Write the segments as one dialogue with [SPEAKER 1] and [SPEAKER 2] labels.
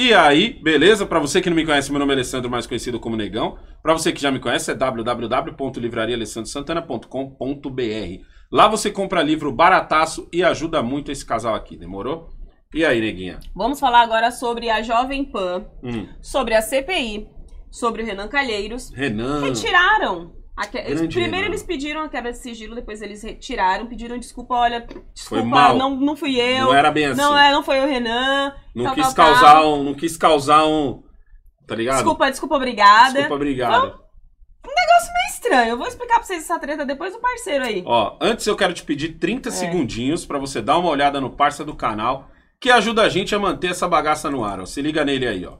[SPEAKER 1] E aí, beleza? Para você que não me conhece, meu nome é Alessandro, mais conhecido como Negão. Para você que já me conhece, é www.livrariaalessandrosantana.com.br. Lá você compra livro barataço e ajuda muito esse casal aqui, demorou? E aí, neguinha?
[SPEAKER 2] Vamos falar agora sobre a Jovem Pan, hum. sobre a CPI, sobre o Renan Calheiros. Renan. Retiraram que... primeiro eles pediram a quebra de sigilo, depois eles retiraram, pediram desculpa, olha, desculpa, Não, não fui eu. Não era bem assim. Não, é, não foi o Renan. Não tal, quis tal, causar tal.
[SPEAKER 1] um. Não quis causar um. Tá ligado? Desculpa,
[SPEAKER 2] desculpa, obrigada. Desculpa, obrigada. Então, um negócio meio estranho. Eu vou explicar pra vocês essa treta depois do parceiro aí.
[SPEAKER 1] Ó, antes eu quero te pedir 30 é. segundinhos para você dar uma olhada no parça do canal, que ajuda a gente a manter essa bagaça no ar. Ó. Se liga nele aí, ó.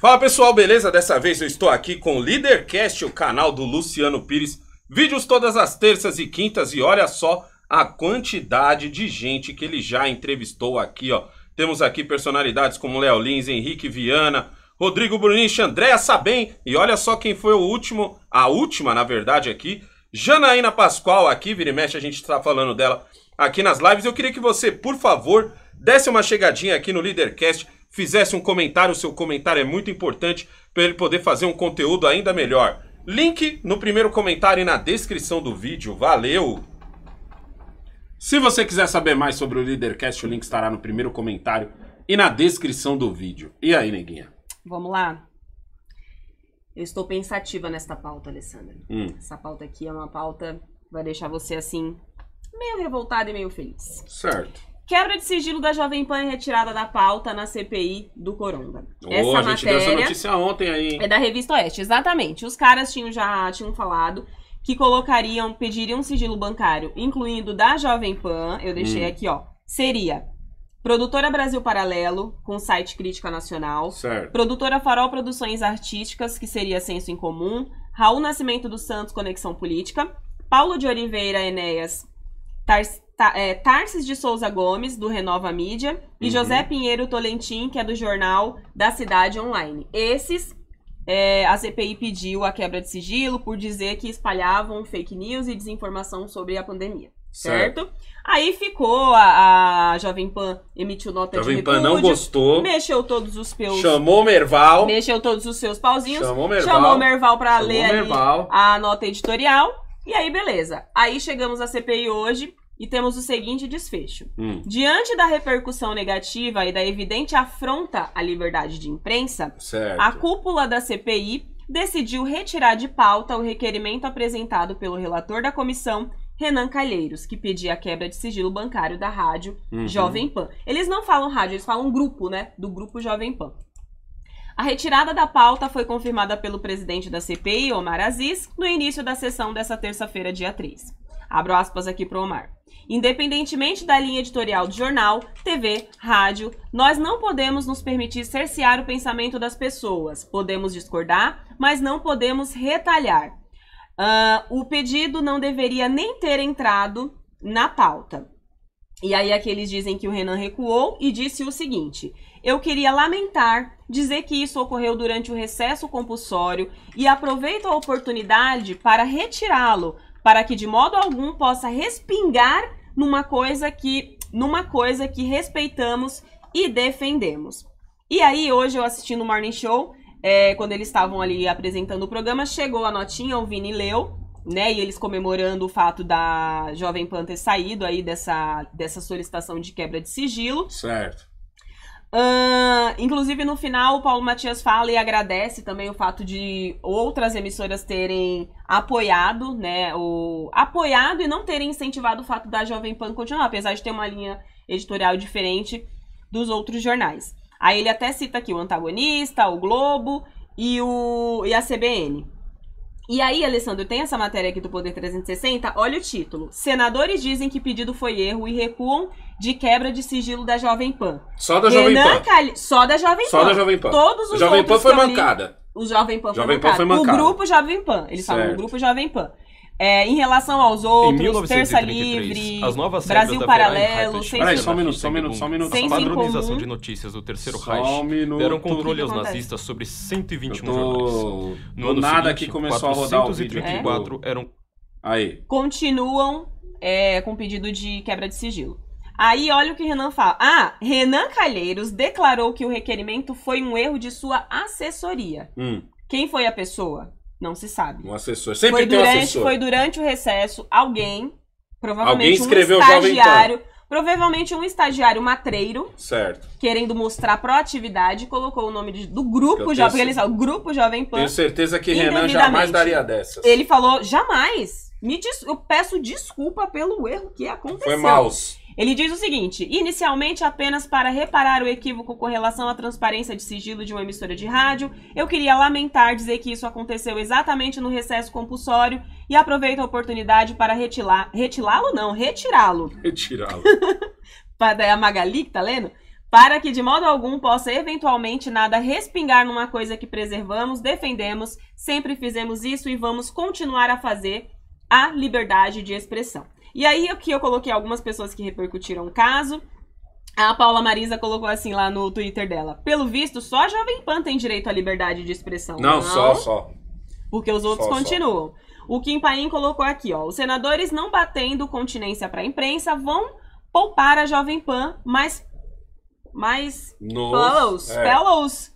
[SPEAKER 1] Fala pessoal, beleza? Dessa vez eu estou aqui com o Leadercast, o canal do Luciano Pires. Vídeos todas as terças e quintas e olha só a quantidade de gente que ele já entrevistou aqui, ó. Temos aqui personalidades como Léo Lins, Henrique Viana, Rodrigo Brunich, Andréa Sabem e olha só quem foi o último, a última na verdade aqui, Janaína Pascoal aqui, vira e mexe a gente está falando dela aqui nas lives. Eu queria que você, por favor, desse uma chegadinha aqui no Leadercast, fizesse um comentário. O seu comentário é muito importante para ele poder fazer um conteúdo ainda melhor. Link no primeiro comentário e na descrição do vídeo. Valeu! Se você quiser saber mais sobre o Leadercast, o link estará no primeiro comentário e na descrição do vídeo. E aí, neguinha?
[SPEAKER 2] Vamos lá? Eu estou pensativa nesta pauta, Alessandra. Hum. Essa pauta aqui é uma pauta que vai deixar você assim, meio revoltada e meio feliz. Certo. Quebra de sigilo da Jovem Pan é retirada da pauta na CPI do Coronga. Oh, essa a gente matéria deu essa notícia ontem aí. É da Revista Oeste, exatamente. Os caras tinham já tinham falado que colocariam, pediriam sigilo bancário, incluindo da Jovem Pan. Eu deixei hum. aqui, ó. Seria Produtora Brasil Paralelo, com site Crítica Nacional. Certo. Produtora Farol Produções Artísticas, que seria Senso em Comum. Raul Nascimento dos Santos, Conexão Política. Paulo de Oliveira Enéas, Tarcísio é, Tarsis de Souza Gomes, do Renova Mídia, e uhum. José Pinheiro Tolentin, que é do jornal da Cidade Online. Esses, é, a CPI pediu a quebra de sigilo por dizer que espalhavam fake news e desinformação sobre a pandemia. Certo? certo? Aí ficou, a, a, Jovem Pan emitiu nota Jovem de repúdio. Jovem Pan não gostou. Mexeu todos os seus... Chamou
[SPEAKER 1] Merval.
[SPEAKER 2] Mexeu todos os seus pauzinhos. Chamou Merval. Chamou Merval pra chamou ler Merval. a nota editorial. E aí, beleza. Aí chegamos à CPI hoje e temos o seguinte desfecho. Hum. Diante da repercussão negativa e da evidente afronta à liberdade de imprensa, certo. a cúpula da CPI decidiu retirar de pauta o requerimento apresentado pelo relator da comissão, Renan Calheiros, que pedia a quebra de sigilo bancário da rádio uhum. Jovem Pan. Eles não falam rádio, eles falam grupo, né? Do grupo Jovem Pan. A retirada da pauta foi confirmada pelo presidente da CPI, Omar Aziz, no início da sessão dessa terça-feira, dia 3. Abro aspas aqui para o Omar. Independentemente da linha editorial de jornal, TV, rádio, nós não podemos nos permitir cercear o pensamento das pessoas. Podemos discordar, mas não podemos retalhar. Uh, o pedido não deveria nem ter entrado na pauta. E aí aqui eles dizem que o Renan recuou e disse o seguinte: Eu queria lamentar, dizer que isso ocorreu durante o recesso compulsório e aproveito a oportunidade para retirá-lo, para que de modo algum possa respingar numa coisa que numa coisa que respeitamos e defendemos. E aí hoje eu assistindo o Morning Show, é, quando eles estavam ali apresentando o programa, chegou a notinha, o Vini leu, né? E eles comemorando o fato da Jovem Pan ter saído aí dessa, dessa solicitação de quebra de sigilo. Certo. Uh, inclusive, no final, o Paulo Matias fala e agradece também o fato de outras emissoras terem apoiado, né? O, apoiado e não terem incentivado o fato da Jovem Pan continuar, apesar de ter uma linha editorial diferente dos outros jornais. Aí ele até cita aqui o antagonista, o Globo e, o, e a CBN. E aí, Alessandro, tem essa matéria aqui do Poder 360? Olha o título. Senadores dizem que pedido foi erro e recuam de quebra de sigilo da Jovem Pan. Só da Jovem Pan. Cali... Só da Jovem Pan. Só da Jovem Pan. Todos os Jovem Pan foi mancada. Li o Jovem Pan, Jovem foi, Pan foi mancado. O grupo Jovem Pan. Eles certo. falam o grupo Jovem Pan. É, em relação aos outros, 1933, Terça
[SPEAKER 1] Livre, as novas Brasil Paralelo, Sem Peraí, só um minuto, só um minuto, só um minuto. A padronização de notícias do Terceiro só Reich minuto. deram controle aos nazistas sobre 121 tô... jornais. No ano nada seguinte, que começou 434 a rodar o vídeo. É? eram... Aí.
[SPEAKER 2] Continuam é, com pedido de quebra de sigilo. Aí olha o que Renan fala. Ah, Renan Calheiros declarou que o requerimento foi um erro de sua assessoria. Hum. Quem foi a pessoa? Não se sabe. Um assessor. Sempre foi tem durante, um assessor. Foi durante o recesso, alguém, provavelmente alguém um estagiário, provavelmente um estagiário matreiro, certo. querendo mostrar proatividade, colocou o nome de, do grupo Jovem, ele grupo Jovem Pan. Tenho certeza que Renan jamais daria dessas. Ele falou, jamais. Me des... Eu peço desculpa pelo erro que aconteceu. Foi maus. Ele diz o seguinte: inicialmente, apenas para reparar o equívoco com relação à transparência de sigilo de uma emissora de rádio, eu queria lamentar dizer que isso aconteceu exatamente no recesso compulsório e aproveito a oportunidade para retirá-lo, retirá não, retirá-lo. Retirá-lo. é a Magali que tá lendo? para que de modo algum possa eventualmente nada respingar numa coisa que preservamos, defendemos, sempre fizemos isso e vamos continuar a fazer a liberdade de expressão. E aí aqui eu coloquei algumas pessoas que repercutiram o caso. A Paula Marisa colocou assim lá no Twitter dela. Pelo visto, só a Jovem Pan tem direito à liberdade de expressão. Não, não? só, só. Porque os outros só, continuam. Só. O Kim Paim colocou aqui, ó. Os senadores não batendo continência para a imprensa vão poupar a Jovem Pan, mas. Mas. Nos, fellows. É. Fellows.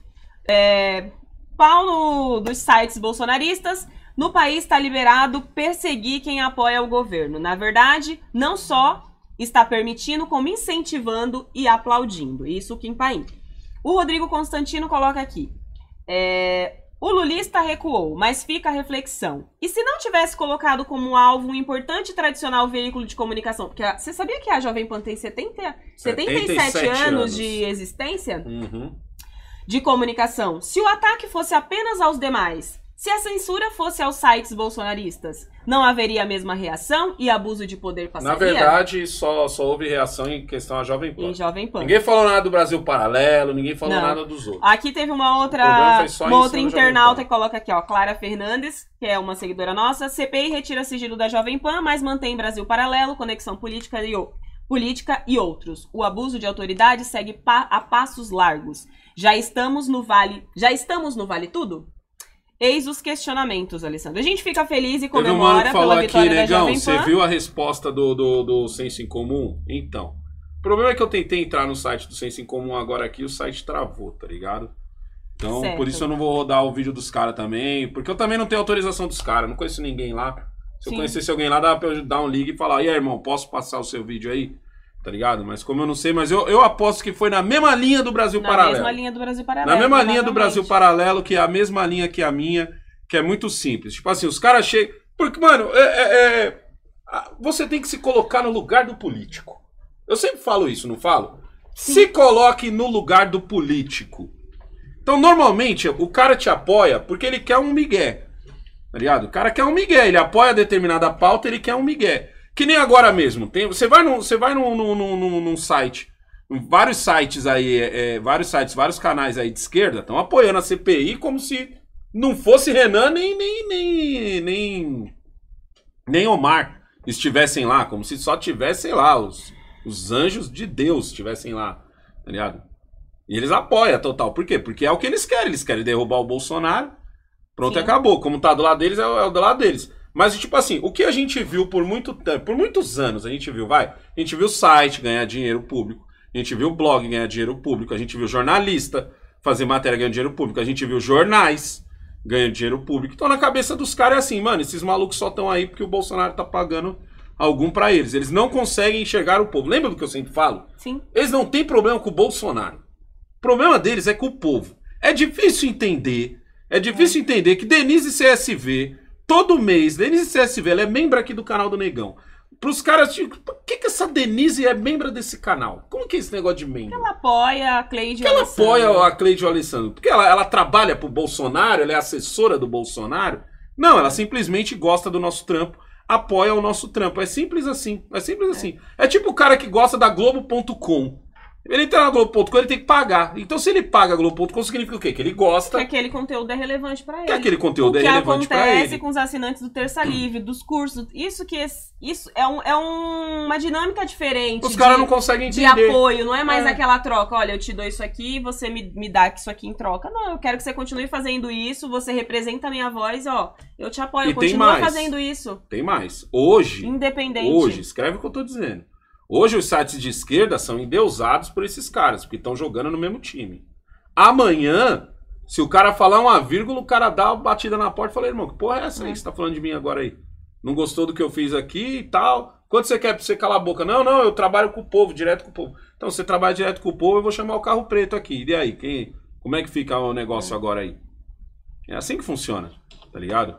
[SPEAKER 2] É, pau no, dos sites bolsonaristas no país está liberado perseguir quem apoia o governo. Na verdade, não só está permitindo, como incentivando e aplaudindo. Isso o Kim Paim. O Rodrigo Constantino coloca aqui. É, o lulista recuou, mas fica a reflexão. E se não tivesse colocado como alvo um importante e tradicional veículo de comunicação? Porque a, você sabia que a Jovem Pan tem 70, 77, 77 anos, anos de existência? Uhum. De comunicação. Se o ataque fosse apenas aos demais se a censura fosse aos sites bolsonaristas, não haveria a mesma reação e abuso de poder passaria? Na verdade,
[SPEAKER 1] só, só houve reação em questão à Jovem Pan. Em Jovem Pan. Ninguém falou nada do Brasil Paralelo, ninguém falou não. nada dos outros.
[SPEAKER 2] Aqui teve uma outra, uma outra né, internauta que coloca aqui, ó, Clara Fernandes, que é uma seguidora nossa. CPI retira sigilo da Jovem Pan, mas mantém Brasil Paralelo, Conexão Política e, Política e outros. O abuso de autoridade segue pa... a passos largos. Já estamos no vale, já estamos no vale tudo? Eis os questionamentos, Alessandro. A gente fica feliz e comemora pela vitória aqui, negão, da Você viu a
[SPEAKER 1] resposta do, do, do Senso em Comum? Então, o problema é que eu tentei entrar no site do Senso em Comum agora aqui o site travou, tá ligado? Então, certo. por isso eu não vou rodar o vídeo dos caras também, porque eu também não tenho autorização dos caras, não conheço ninguém lá. Se Sim. eu conhecesse alguém lá, dava pra eu dar um ligue e falar, e aí, irmão, posso passar o seu vídeo aí? tá ligado? Mas como eu não sei, mas eu, eu aposto que foi na mesma linha do Brasil na Paralelo. Na mesma linha
[SPEAKER 2] do Brasil Paralelo. Na mesma linha do Brasil
[SPEAKER 1] Paralelo, que é a mesma linha que a minha, que é muito simples. Tipo assim, os caras chegam. Porque, mano, é, é, é, você tem que se colocar no lugar do político. Eu sempre falo isso, não falo? Sim. Se coloque no lugar do político. Então, normalmente, o cara te apoia porque ele quer um migué. Tá ligado? O cara quer um migué, ele apoia determinada pauta, ele quer um migué. Que nem agora mesmo. Tem, você vai num, você vai num, num, num, num site, vários sites aí, é, é, vários sites, vários canais aí de esquerda estão apoiando a CPI como se não fosse Renan nem nem nem nem, nem Omar estivessem lá, como se só tivessem lá os, os anjos de Deus estivessem lá, tá ligado? E eles apoiam total. Por quê? Porque é o que eles querem. Eles querem derrubar o Bolsonaro. Pronto, Sim. acabou. Como tá do lado deles, é, é do lado deles. Mas, tipo assim, o que a gente viu por muito tempo, por muitos anos, a gente viu, vai, a gente viu site ganhar dinheiro público, a gente viu blog ganhar dinheiro público, a gente viu jornalista fazer matéria ganhando dinheiro público, a gente viu jornais ganhando dinheiro público. Então, na cabeça dos caras é assim, mano, esses malucos só estão aí porque o Bolsonaro tá pagando algum para eles. Eles não conseguem enxergar o povo. Lembra do que eu sempre falo? Sim. Eles não têm problema com o Bolsonaro. O problema deles é com o povo. É difícil entender. É difícil é. entender que Denise CSV todo mês. Denise CSV, ela é membro aqui do canal do Negão. Pros caras, tipo, por que, que essa Denise é membro desse canal? Como que é esse negócio de membro? Ela
[SPEAKER 2] apoia a Cleide que ela apoia
[SPEAKER 1] a Cleide Alessandro? Porque ela, ela trabalha pro Bolsonaro, ela é assessora do Bolsonaro? Não, ela simplesmente gosta do nosso trampo apoia o nosso trampo. É simples assim. É simples é. assim. É tipo o cara que gosta da Globo.com. Ele entra na Globo.com, ele tem que pagar. Então, se ele paga a Globo.com, significa o quê? Que ele gosta. Que
[SPEAKER 2] aquele conteúdo é relevante para ele. Que aquele conteúdo o é relevante para ele. que acontece com os assinantes do Terça Livre, dos cursos. Isso que isso é, um, é um, uma dinâmica diferente. Os caras não conseguem entender. De apoio, não é mais é. aquela troca. Olha, eu te dou isso aqui, você me, me dá isso aqui em troca. Não, eu quero que você continue fazendo isso, você representa a minha voz, ó. Eu te apoio, e eu continuo fazendo isso.
[SPEAKER 1] Tem mais. Hoje. Independente. Hoje, escreve o que eu tô dizendo. Hoje os sites de esquerda são endeusados por esses caras, porque estão jogando no mesmo time. Amanhã, se o cara falar uma vírgula, o cara dá uma batida na porta e fala, irmão, que porra é essa aí é. que você tá falando de mim agora aí? Não gostou do que eu fiz aqui e tal? Quanto você quer pra você calar a boca? Não, não, eu trabalho com o povo, direto com o povo. Então, você trabalha direto com o povo, eu vou chamar o carro preto aqui. E aí, quem, como é que fica o negócio é. agora aí? É assim que funciona, tá ligado?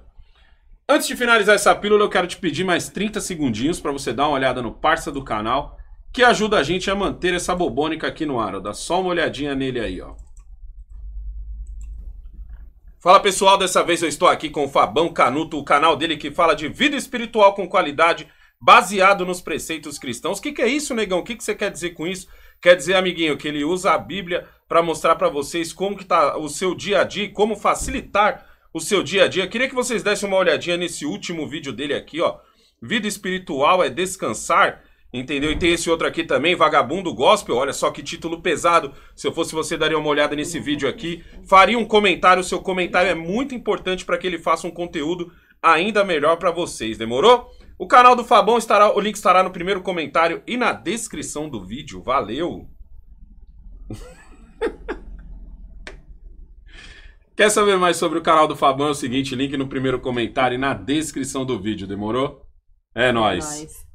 [SPEAKER 1] Antes de finalizar essa pílula, eu quero te pedir mais 30 segundinhos para você dar uma olhada no parça do canal, que ajuda a gente a manter essa bobônica aqui no ar. Dá só uma olhadinha nele aí, ó. Fala pessoal, dessa vez eu estou aqui com o Fabão Canuto, o canal dele que fala de vida espiritual com qualidade, baseado nos preceitos cristãos. O que, que, é isso, negão? O que, que você quer dizer com isso? Quer dizer, amiguinho, que ele usa a Bíblia para mostrar para vocês como que tá o seu dia a dia e como facilitar o seu dia a dia. Queria que vocês dessem uma olhadinha nesse último vídeo dele aqui, ó. Vida espiritual é descansar, entendeu? E tem esse outro aqui também, Vagabundo Gospel. Olha só que título pesado. Se eu fosse você, daria uma olhada nesse vídeo aqui. Faria um comentário, o seu comentário é muito importante para que ele faça um conteúdo ainda melhor para vocês, demorou? O canal do Fabão estará, o link estará no primeiro comentário e na descrição do vídeo. Valeu! Quer saber mais sobre o canal do Fabão? É o seguinte, link no primeiro comentário e na descrição do vídeo, demorou? É nóis. É
[SPEAKER 2] nóis.